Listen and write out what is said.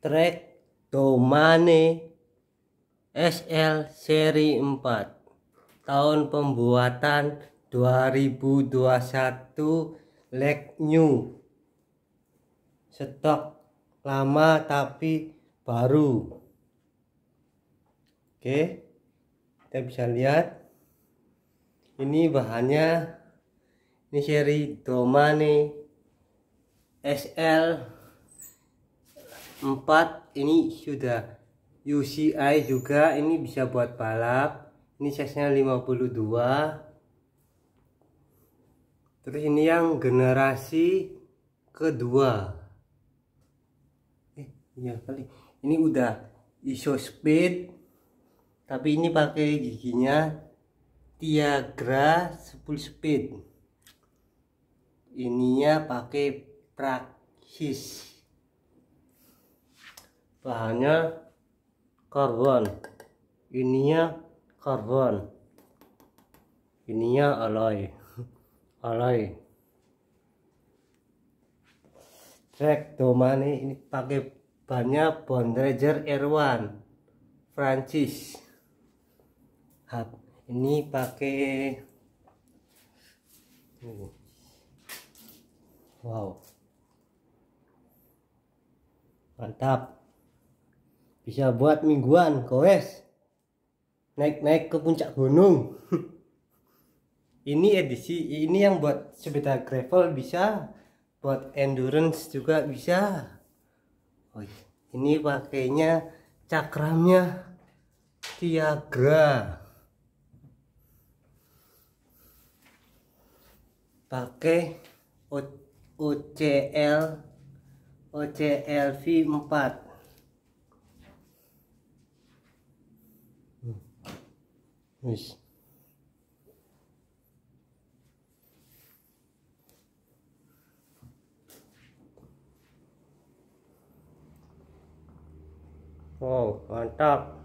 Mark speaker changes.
Speaker 1: Trek Domane SL seri 4 tahun pembuatan 2021 leg new stok lama tapi baru oke kita bisa lihat ini bahannya ini seri domane SL 4 ini sudah UCI juga ini bisa buat balap ini size-nya 52 terus ini yang generasi kedua eh iya kali ini udah iso speed tapi ini pakai giginya Tiagra 10 speed ininya pakai Praxis bahannya karbon ininya karbon ininya alloy alloy track domani ini pakai bannya Bondrager R1 Francis ini pakai wow mantap bisa buat mingguan goes naik-naik ke puncak gunung ini edisi ini yang buat sepeda gravel bisa buat endurance juga bisa oh, ini pakainya cakramnya Tiagra pakai OCL OCLV 4 Oh, on top.